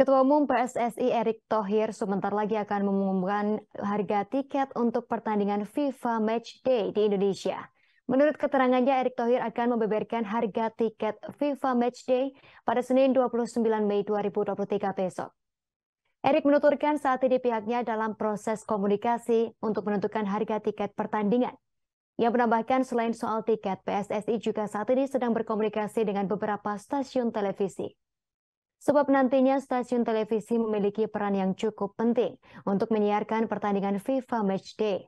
Ketua Umum PSSI Erick Thohir sebentar lagi akan mengumumkan harga tiket untuk pertandingan FIFA Match Day di Indonesia. Menurut keterangannya, Erick Thohir akan membeberkan harga tiket FIFA Match Day pada Senin 29 Mei 2023 besok. Erick menuturkan saat ini pihaknya dalam proses komunikasi untuk menentukan harga tiket pertandingan. Ia menambahkan selain soal tiket, PSSI juga saat ini sedang berkomunikasi dengan beberapa stasiun televisi. Sebab nantinya stasiun televisi memiliki peran yang cukup penting untuk menyiarkan pertandingan FIFA Matchday.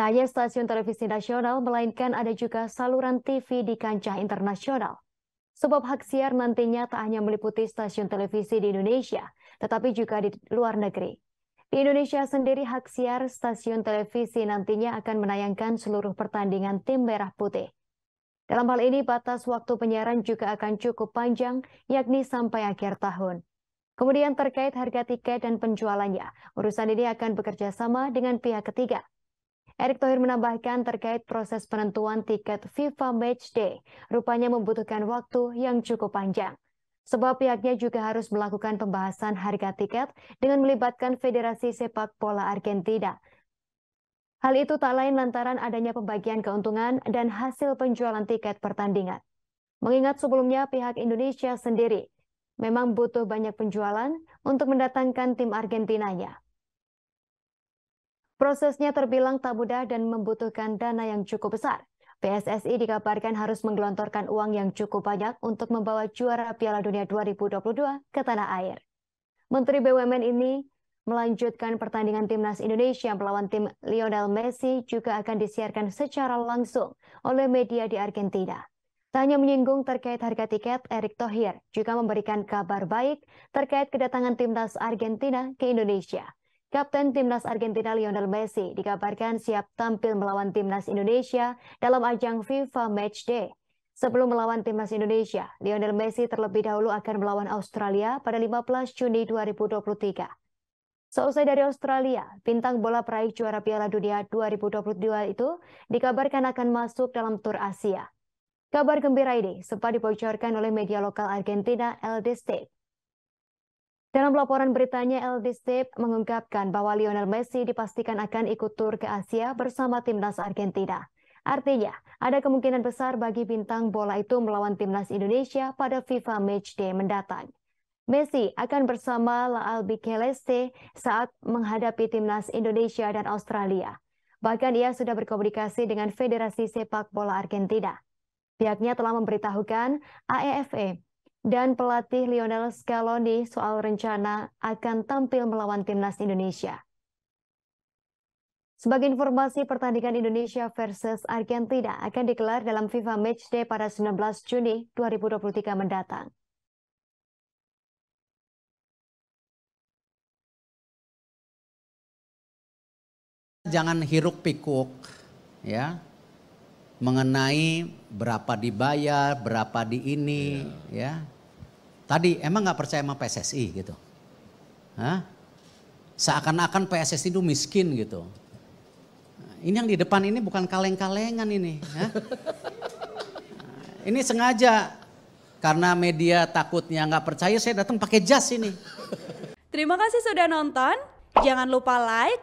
Tak hanya stasiun televisi nasional, melainkan ada juga saluran TV di kancah internasional. Sebab hak siar nantinya tak hanya meliputi stasiun televisi di Indonesia, tetapi juga di luar negeri. Di Indonesia sendiri, hak siar stasiun televisi nantinya akan menayangkan seluruh pertandingan tim merah putih. Dalam hal ini, batas waktu penyiaran juga akan cukup panjang, yakni sampai akhir tahun. Kemudian terkait harga tiket dan penjualannya, urusan ini akan bekerja sama dengan pihak ketiga. Erick Thohir menambahkan terkait proses penentuan tiket FIFA Match Day, rupanya membutuhkan waktu yang cukup panjang. Sebab pihaknya juga harus melakukan pembahasan harga tiket dengan melibatkan Federasi Sepak Bola Argentina, Hal itu tak lain lantaran adanya pembagian keuntungan dan hasil penjualan tiket pertandingan. Mengingat sebelumnya pihak Indonesia sendiri memang butuh banyak penjualan untuk mendatangkan tim Argentinanya. Prosesnya terbilang tak mudah dan membutuhkan dana yang cukup besar. PSSI dikabarkan harus menggelontorkan uang yang cukup banyak untuk membawa juara Piala Dunia 2022 ke tanah air. Menteri BUMN ini melanjutkan pertandingan timnas Indonesia melawan tim Lionel Messi juga akan disiarkan secara langsung oleh media di Argentina. Tanya menyinggung terkait harga tiket, Erick Thohir juga memberikan kabar baik terkait kedatangan timnas Argentina ke Indonesia. Kapten timnas Argentina Lionel Messi dikabarkan siap tampil melawan timnas Indonesia dalam ajang FIFA Match Day. Sebelum melawan timnas Indonesia, Lionel Messi terlebih dahulu akan melawan Australia pada 15 Juni 2023. Seusai dari Australia, bintang bola peraih juara Piala Dunia 2022 itu dikabarkan akan masuk dalam tur Asia. Kabar gembira ini sempat dibocorkan oleh media lokal Argentina El Destape. Dalam laporan beritanya, El Destape mengungkapkan bahwa Lionel Messi dipastikan akan ikut tur ke Asia bersama timnas Argentina. Artinya, ada kemungkinan besar bagi bintang bola itu melawan timnas Indonesia pada FIFA Matchday mendatang. Messi akan bersama La Albiceleste saat menghadapi timnas Indonesia dan Australia. Bahkan ia sudah berkomunikasi dengan Federasi Sepak Bola Argentina. Pihaknya telah memberitahukan AEFE e dan pelatih Lionel Scaloni soal rencana akan tampil melawan timnas Indonesia. Sebagai informasi, pertandingan Indonesia versus Argentina akan dikelar dalam FIFA Matchday pada 19 Juni 2023 mendatang. jangan hiruk pikuk ya mengenai berapa dibayar, berapa di ini yeah. ya. Tadi emang nggak percaya sama PSSI gitu. Hah? Seakan-akan PSSI itu miskin gitu. Ini yang di depan ini bukan kaleng-kalengan ini. Ya. ini sengaja karena media takutnya nggak percaya saya datang pakai jas ini. Terima kasih sudah nonton. Jangan lupa like,